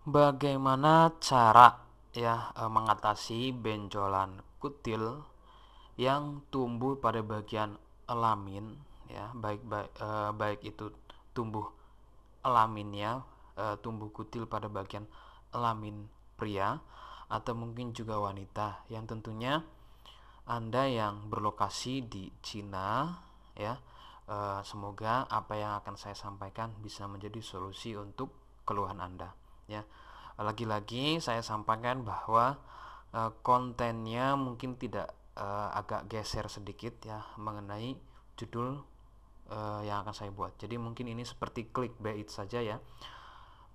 Bagaimana cara ya eh, mengatasi benjolan kutil yang tumbuh pada bagian elamin ya baik baik, eh, baik itu tumbuh elaminnya eh, tumbuh kutil pada bagian elamin pria atau mungkin juga wanita yang tentunya anda yang berlokasi di Cina ya eh, semoga apa yang akan saya sampaikan bisa menjadi solusi untuk keluhan anda ya lagi-lagi saya sampaikan bahwa uh, kontennya mungkin tidak uh, agak geser sedikit ya mengenai judul uh, yang akan saya buat jadi mungkin ini seperti klik bait saja ya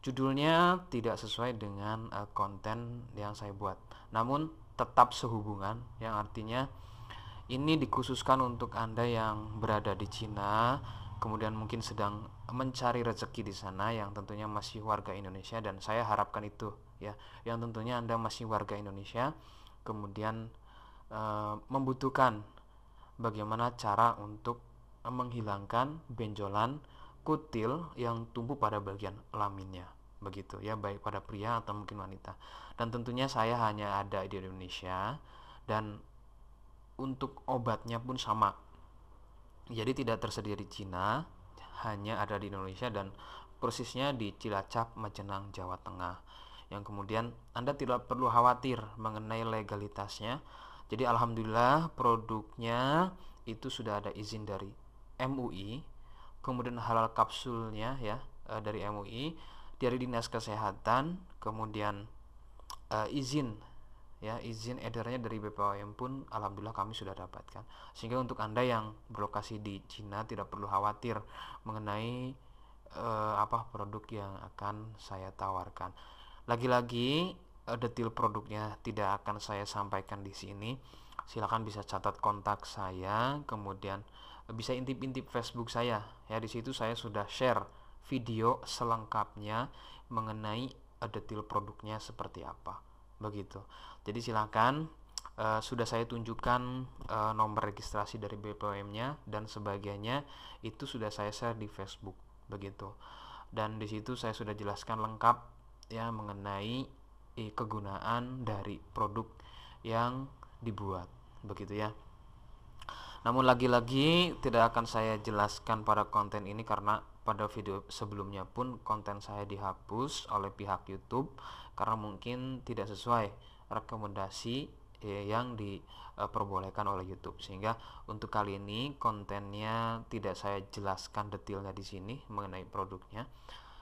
judulnya tidak sesuai dengan uh, konten yang saya buat namun tetap sehubungan yang artinya ini dikhususkan untuk Anda yang berada di Cina kemudian mungkin sedang mencari rezeki di sana yang tentunya masih warga Indonesia dan saya harapkan itu ya yang tentunya Anda masih warga Indonesia kemudian e, membutuhkan bagaimana cara untuk menghilangkan benjolan kutil yang tumbuh pada bagian laminnya begitu ya baik pada pria atau mungkin wanita dan tentunya saya hanya ada di Indonesia dan untuk obatnya pun sama jadi tidak tersedia di Cina hanya ada di Indonesia dan persisnya di Cilacap, Majenang, Jawa Tengah yang kemudian Anda tidak perlu khawatir mengenai legalitasnya jadi alhamdulillah produknya itu sudah ada izin dari MUI kemudian halal kapsulnya ya eh, dari MUI dari Dinas Kesehatan kemudian eh, izin ya izin edarnya dari BPOM pun alhamdulillah kami sudah dapatkan sehingga untuk anda yang berlokasi di Cina tidak perlu khawatir mengenai eh, apa produk yang akan saya tawarkan lagi-lagi eh, detail produknya tidak akan saya sampaikan di sini silahkan bisa catat kontak saya kemudian bisa intip-intip Facebook saya ya di situ saya sudah share video selengkapnya mengenai eh, detail produknya seperti apa begitu jadi silakan uh, sudah saya tunjukkan uh, nomor registrasi dari BPOM-nya dan sebagainya itu sudah saya share di Facebook begitu dan di situ saya sudah jelaskan lengkap ya mengenai eh, kegunaan dari produk yang dibuat begitu ya namun lagi-lagi tidak akan saya jelaskan pada konten ini karena pada video sebelumnya pun konten saya dihapus oleh pihak YouTube karena mungkin tidak sesuai rekomendasi eh, yang diperbolehkan oleh YouTube. Sehingga untuk kali ini kontennya tidak saya jelaskan detailnya di sini mengenai produknya.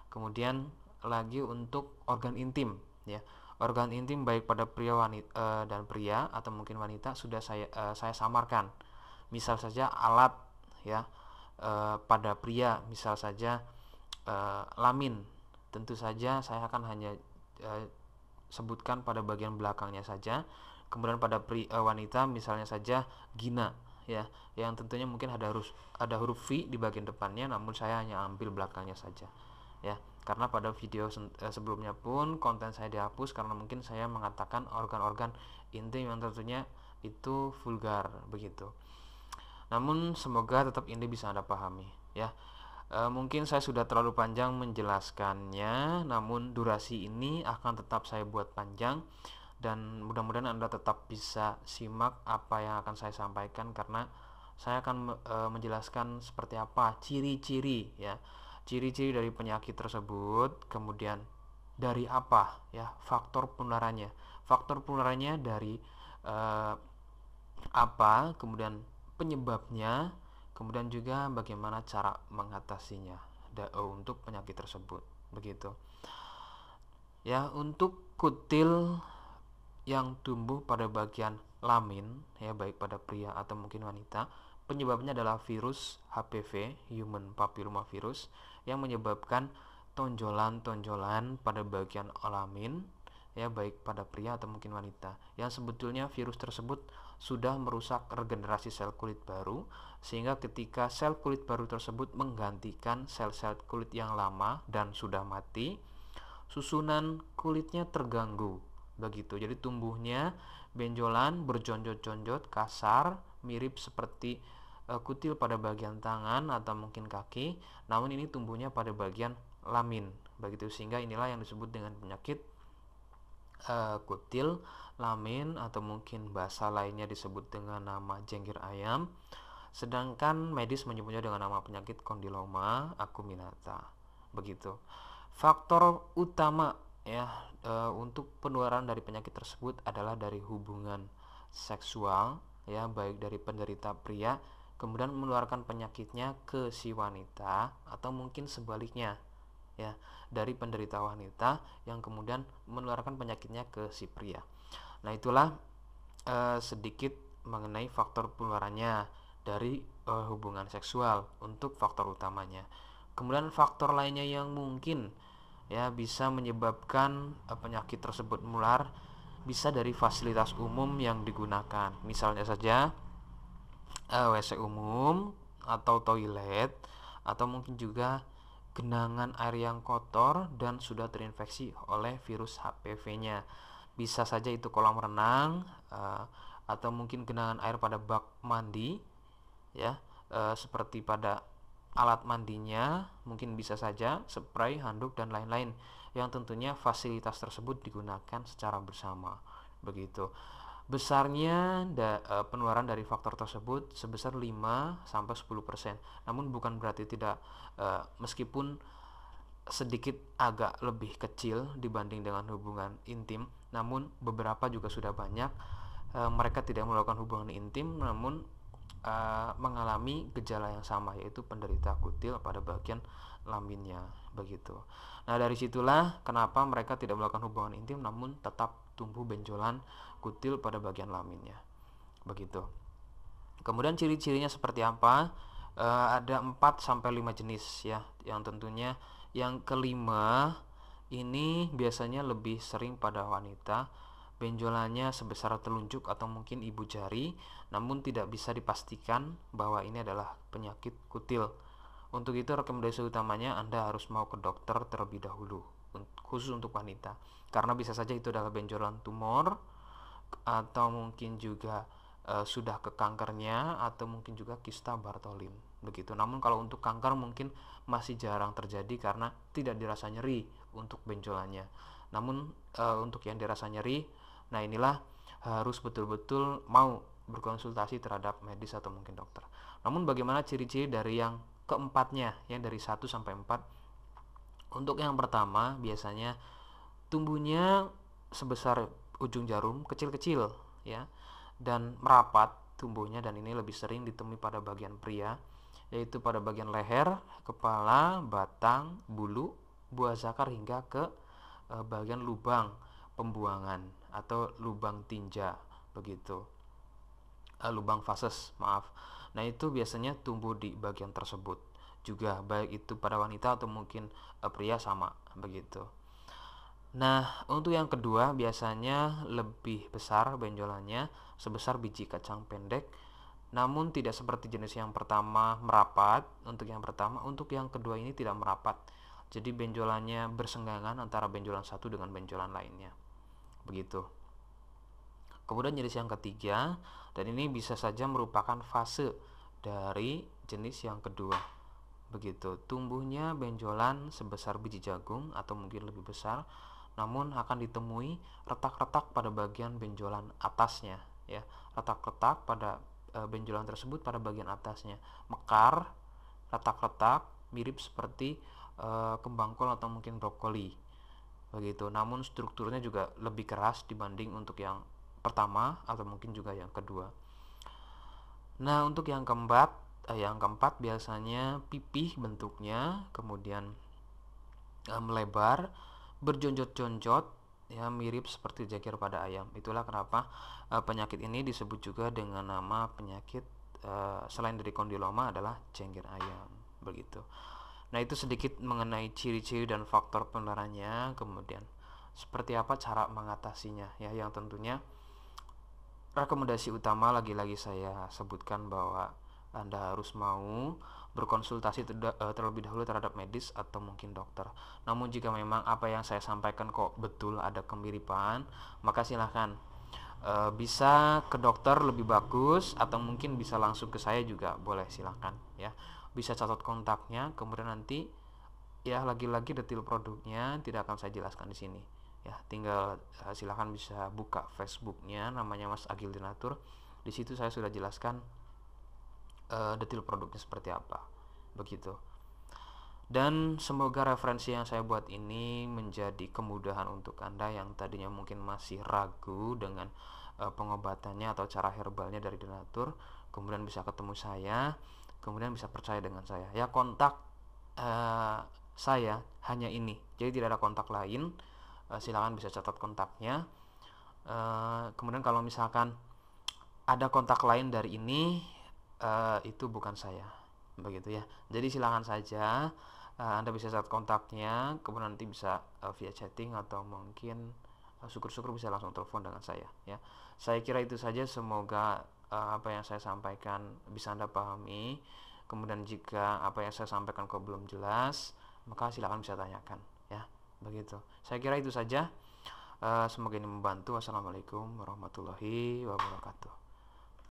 Kemudian lagi untuk organ intim ya. Organ intim baik pada pria wanita eh, dan pria atau mungkin wanita sudah saya eh, saya samarkan. Misal saja alat ya e, pada pria misal saja e, lamin tentu saja saya akan hanya e, sebutkan pada bagian belakangnya saja kemudian pada pri, e, wanita misalnya saja gina ya yang tentunya mungkin ada harus ada huruf v di bagian depannya namun saya hanya ambil belakangnya saja ya karena pada video sebelumnya pun konten saya dihapus karena mungkin saya mengatakan organ-organ intim yang tentunya itu vulgar begitu namun semoga tetap ini bisa Anda pahami ya. E, mungkin saya sudah terlalu panjang menjelaskannya, namun durasi ini akan tetap saya buat panjang dan mudah-mudahan Anda tetap bisa simak apa yang akan saya sampaikan karena saya akan e, menjelaskan seperti apa ciri-ciri ya. Ciri-ciri dari penyakit tersebut, kemudian dari apa ya faktor penularannya. Faktor penularannya dari e, apa, kemudian penyebabnya, kemudian juga bagaimana cara mengatasinya eh, untuk penyakit tersebut. Begitu. Ya, untuk kutil yang tumbuh pada bagian lamin ya baik pada pria atau mungkin wanita, penyebabnya adalah virus HPV human papilloma virus yang menyebabkan tonjolan-tonjolan pada bagian lamin ya baik pada pria atau mungkin wanita yang sebetulnya virus tersebut sudah merusak regenerasi sel kulit baru sehingga ketika sel kulit baru tersebut menggantikan sel-sel kulit yang lama dan sudah mati susunan kulitnya terganggu begitu jadi tumbuhnya benjolan berjonjot-jonjot kasar mirip seperti e, kutil pada bagian tangan atau mungkin kaki namun ini tumbuhnya pada bagian lamin begitu sehingga inilah yang disebut dengan penyakit Eh, kutil, lamin atau mungkin bahasa lainnya disebut dengan nama jengkir ayam. Sedangkan medis menyebutnya dengan nama penyakit kondiloma acuminata. Begitu. Faktor utama ya e, untuk penularan dari penyakit tersebut adalah dari hubungan seksual ya baik dari penderita pria kemudian menularkan penyakitnya ke si wanita atau mungkin sebaliknya ya dari penderita wanita yang kemudian menularkan penyakitnya ke si pria. Nah, itulah eh, sedikit mengenai faktor penularannya dari eh, hubungan seksual untuk faktor utamanya. Kemudian faktor lainnya yang mungkin ya bisa menyebabkan eh, penyakit tersebut menular bisa dari fasilitas umum yang digunakan. Misalnya saja WC umum atau toilet atau mungkin juga genangan air yang kotor dan sudah terinfeksi oleh virus HPV-nya. Bisa saja itu kolam renang eh, atau mungkin genangan air pada bak mandi ya, eh, seperti pada alat mandinya, mungkin bisa saja spray, handuk dan lain-lain yang tentunya fasilitas tersebut digunakan secara bersama. Begitu. Besarnya da, e, penularan dari faktor tersebut sebesar 5 sampai 10%. Namun bukan berarti tidak e, meskipun sedikit agak lebih kecil dibanding dengan hubungan intim, namun beberapa juga sudah banyak e, mereka tidak melakukan hubungan intim namun e, mengalami gejala yang sama yaitu penderita kutil pada bagian laminnya begitu. Nah, dari situlah kenapa mereka tidak melakukan hubungan intim namun tetap tumbuh benjolan kutil pada bagian laminnya. Begitu. Kemudian ciri-cirinya seperti apa? E, ada 4 sampai 5 jenis ya, yang tentunya yang kelima ini biasanya lebih sering pada wanita. Benjolannya sebesar telunjuk atau mungkin ibu jari, namun tidak bisa dipastikan bahwa ini adalah penyakit kutil. Untuk itu rekomendasi utamanya Anda harus mau ke dokter terlebih dahulu khusus untuk wanita karena bisa saja itu adalah benjolan tumor atau mungkin juga e, sudah ke kankernya atau mungkin juga kista bartolin begitu. Namun kalau untuk kanker mungkin masih jarang terjadi karena tidak dirasa nyeri untuk benjolannya. Namun e, untuk yang dirasa nyeri, nah inilah harus betul-betul mau berkonsultasi terhadap medis atau mungkin dokter. Namun bagaimana ciri-ciri dari yang keempatnya, yang dari 1 sampai 4 untuk yang pertama, biasanya tumbuhnya sebesar ujung jarum, kecil-kecil ya, dan merapat tumbuhnya dan ini lebih sering ditemui pada bagian pria, yaitu pada bagian leher, kepala, batang, bulu, buah zakar hingga ke e, bagian lubang pembuangan atau lubang tinja begitu. E, lubang fases, maaf. Nah, itu biasanya tumbuh di bagian tersebut juga baik itu pada wanita atau mungkin uh, pria sama begitu. Nah, untuk yang kedua biasanya lebih besar benjolannya sebesar biji kacang pendek namun tidak seperti jenis yang pertama merapat untuk yang pertama untuk yang kedua ini tidak merapat jadi benjolannya bersenggangan antara benjolan satu dengan benjolan lainnya begitu kemudian jenis yang ketiga dan ini bisa saja merupakan fase dari jenis yang kedua begitu. Tumbuhnya benjolan sebesar biji jagung atau mungkin lebih besar, namun akan ditemui retak-retak pada bagian benjolan atasnya, ya. Retak-retak pada e, benjolan tersebut pada bagian atasnya, mekar, retak-retak, mirip seperti e, kembang kol atau mungkin brokoli. Begitu. Namun strukturnya juga lebih keras dibanding untuk yang pertama atau mungkin juga yang kedua. Nah, untuk yang keempat Eh, yang keempat biasanya pipih bentuknya kemudian eh, melebar berjonjot-jonjot ya mirip seperti jakir pada ayam itulah kenapa eh, penyakit ini disebut juga dengan nama penyakit eh, selain dari kondiloma adalah cengkir ayam begitu nah itu sedikit mengenai ciri-ciri dan faktor penularannya kemudian seperti apa cara mengatasinya ya yang tentunya rekomendasi utama lagi-lagi saya sebutkan bahwa anda harus mau berkonsultasi eh, terlebih dahulu terhadap medis atau mungkin dokter. Namun jika memang apa yang saya sampaikan kok betul ada kemiripan, maka silahkan e, eh, bisa ke dokter lebih bagus atau mungkin bisa langsung ke saya juga boleh silahkan ya. Bisa catat kontaknya, kemudian nanti ya lagi-lagi detail produknya tidak akan saya jelaskan di sini ya. Tinggal eh, silahkan bisa buka Facebooknya namanya Mas Agil Dinatur. Di situ saya sudah jelaskan uh, eh, detail produknya seperti apa begitu dan semoga referensi yang saya buat ini menjadi kemudahan untuk Anda yang tadinya mungkin masih ragu dengan uh, pengobatannya atau cara herbalnya dari donatur, kemudian bisa ketemu saya, kemudian bisa percaya dengan saya. Ya kontak uh, saya hanya ini. Jadi tidak ada kontak lain. Uh, silakan bisa catat kontaknya. Uh, kemudian kalau misalkan ada kontak lain dari ini Eh, itu bukan saya begitu ya jadi silahkan saja uh, anda bisa catat kontaknya kemudian nanti bisa uh, via chatting atau mungkin syukur-syukur uh, bisa langsung telepon dengan saya ya saya kira itu saja semoga uh, apa yang saya sampaikan bisa anda pahami kemudian jika apa yang saya sampaikan kok belum jelas maka silahkan bisa tanyakan ya begitu saya kira itu saja uh, semoga ini membantu wassalamualaikum warahmatullahi wabarakatuh